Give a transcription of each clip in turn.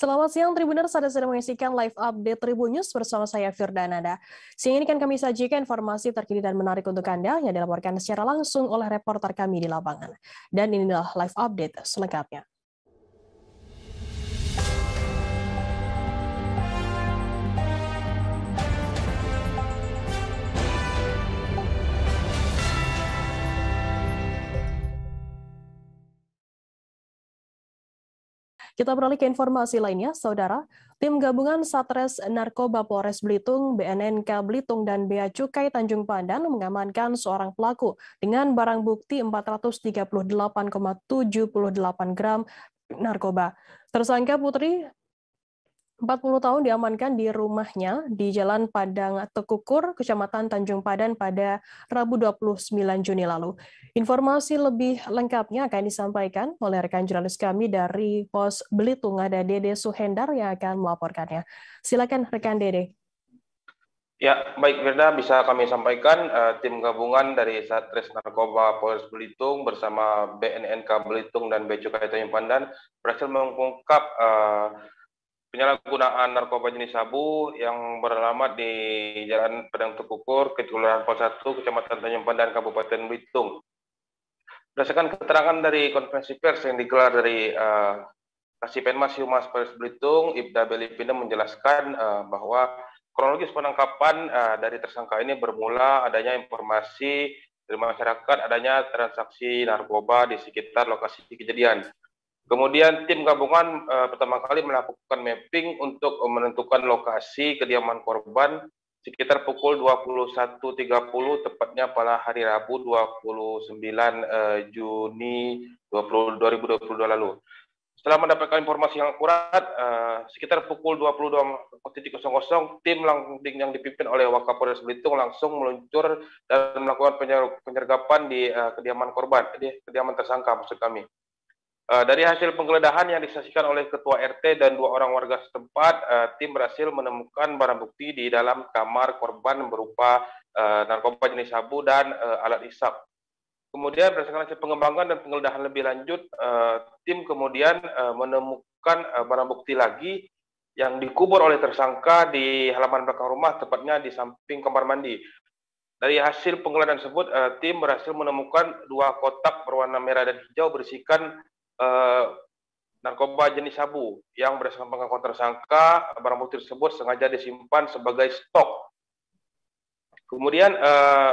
Selamat siang Tribuners, Saya sedang menyaksikan live update Tribun News bersama saya Firda Nada. Siang ini kan kami sajikan informasi terkini dan menarik untuk Anda yang dilaporkan secara langsung oleh reporter kami di lapangan. Dan inilah live update selengkapnya. Kita beralih ke informasi lainnya, Saudara. Tim gabungan Satres Narkoba Polres Belitung, BNNK Belitung, dan Bea Cukai Tanjung Pandan mengamankan seorang pelaku dengan barang bukti 438,78 gram narkoba. Tersangka Putri 40 tahun diamankan di rumahnya di Jalan Padang Tekukur, Kecamatan Tanjung Padan pada Rabu 29 Juni lalu. Informasi lebih lengkapnya akan disampaikan oleh rekan jurnalis kami dari Pos Belitung ada Dede Suhendar yang akan melaporkannya. Silakan rekan Dede. Ya, baik Firda, bisa kami sampaikan uh, tim gabungan dari Satres Narkoba Polres Belitung bersama BNNK Belitung dan Becukai Tanjung Pandan berhasil mengungkap uh, penyalahgunaan narkoba jenis sabu yang beralamat di Jalan Pedang Tekukur, Kelurahan Pos 1, Kecamatan Tanjung Pandan, Kabupaten Belitung. Berdasarkan keterangan dari konferensi pers yang digelar dari uh, eh, Kasipenmas Humas Polres Belitung, Ibda Belipina menjelaskan uh, bahwa kronologis penangkapan uh, dari tersangka ini bermula adanya informasi dari masyarakat adanya transaksi narkoba di sekitar lokasi kejadian. Kemudian tim gabungan uh, pertama kali melakukan mapping untuk menentukan lokasi kediaman korban sekitar pukul 21.30 tepatnya pada hari Rabu 29 uh, eh, Juni 20, 2022 lalu. Setelah mendapatkan informasi yang akurat, uh, sekitar pukul 22.00, tim langsung yang dipimpin oleh Wakapolres Belitung langsung meluncur dan melakukan penyergapan di uh, kediaman korban, di kediaman tersangka maksud kami. Eh, dari hasil penggeledahan yang disaksikan oleh ketua RT dan dua orang warga setempat, uh, tim berhasil menemukan barang bukti di dalam kamar korban berupa uh, narkoba jenis sabu dan uh, alat isap. Kemudian berdasarkan hasil pengembangan dan penggeledahan lebih lanjut, uh, tim kemudian uh, menemukan uh, barang bukti lagi yang dikubur oleh tersangka di halaman belakang rumah, tepatnya di samping kamar mandi. Dari hasil penggeledahan tersebut, uh, tim berhasil menemukan dua kotak berwarna merah dan hijau berisikan Eh, narkoba jenis sabu yang berdasarkan pengakuan tersangka barang bukti tersebut sengaja disimpan sebagai stok. Kemudian eh,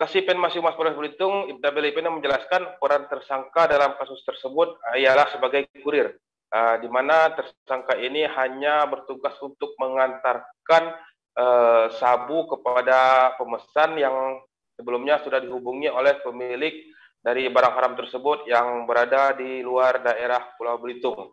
Kasipen Mas Polres Belitung, Ibda Belipena menjelaskan peran tersangka dalam kasus tersebut ialah sebagai kurir, uh, di mana tersangka ini hanya bertugas untuk mengantarkan uh, sabu kepada pemesan yang sebelumnya sudah dihubungi oleh pemilik dari barang haram tersebut yang berada di luar daerah Pulau Belitung.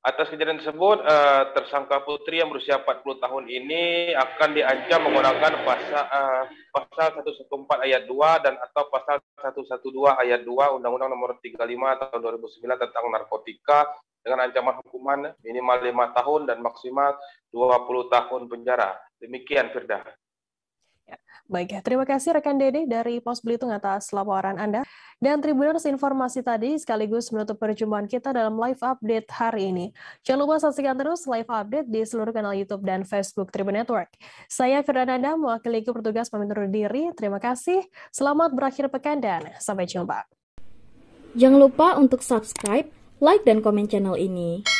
Atas kejadian tersebut, uh, tersangka Putri yang berusia 40 tahun ini akan diancam menggunakan pasal uh, pasal 114 ayat 2 dan atau pasal 112 ayat 2 Undang-Undang Nomor 35 tahun 2009 tentang narkotika dengan ancaman hukuman minimal 5 tahun dan maksimal 20 tahun penjara. Demikian Firda. Ya. Baik, terima kasih rekan Dede dari Pos Belitung atas laporan Anda. Dan Tribuners informasi tadi sekaligus menutup perjumpaan kita dalam live update hari ini. Jangan lupa saksikan terus live update di seluruh kanal YouTube dan Facebook Tribun Network. Saya Anda, mewakili petugas pemimpin diri. Terima kasih, selamat berakhir pekan dan sampai jumpa. Jangan lupa untuk subscribe, like, dan komen channel ini.